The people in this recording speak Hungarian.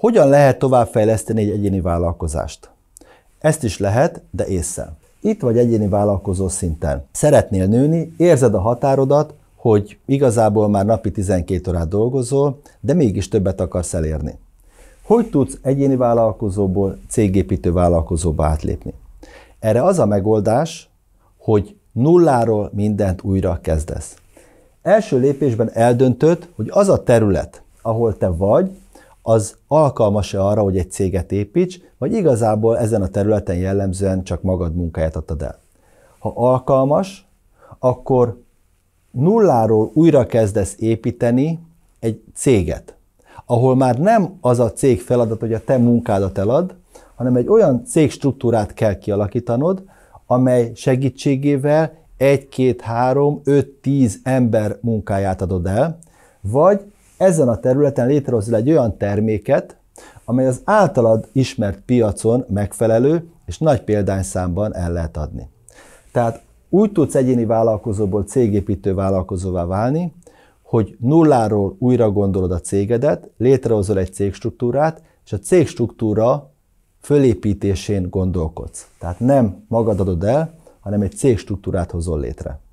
Hogyan lehet továbbfejleszteni egy egyéni vállalkozást? Ezt is lehet, de észre. Itt vagy egyéni vállalkozó szinten. Szeretnél nőni, érzed a határodat, hogy igazából már napi 12 órát dolgozol, de mégis többet akarsz elérni. Hogy tudsz egyéni vállalkozóból cégépítő vállalkozóba átlépni? Erre az a megoldás, hogy nulláról mindent újra kezdesz. Első lépésben eldöntöd, hogy az a terület, ahol te vagy, az alkalmas-e arra, hogy egy céget építs, vagy igazából ezen a területen jellemzően csak magad munkáját adtad el. Ha alkalmas, akkor nulláról újra kezdesz építeni egy céget, ahol már nem az a cég feladat, hogy a te munkádat elad, hanem egy olyan cégstruktúrát kell kialakítanod, amely segítségével egy-két-három-öt-tíz ember munkáját adod el, vagy ezen a területen létrehozol egy olyan terméket, amely az általad ismert piacon megfelelő és nagy példányszámban el lehet adni. Tehát úgy tudsz egyéni vállalkozóból cégépítő vállalkozóvá válni, hogy nulláról újra gondolod a cégedet, létrehozol egy cégstruktúrát, és a cégstruktúra fölépítésén gondolkodsz. Tehát nem magad adod el, hanem egy cégstruktúrát hozol létre.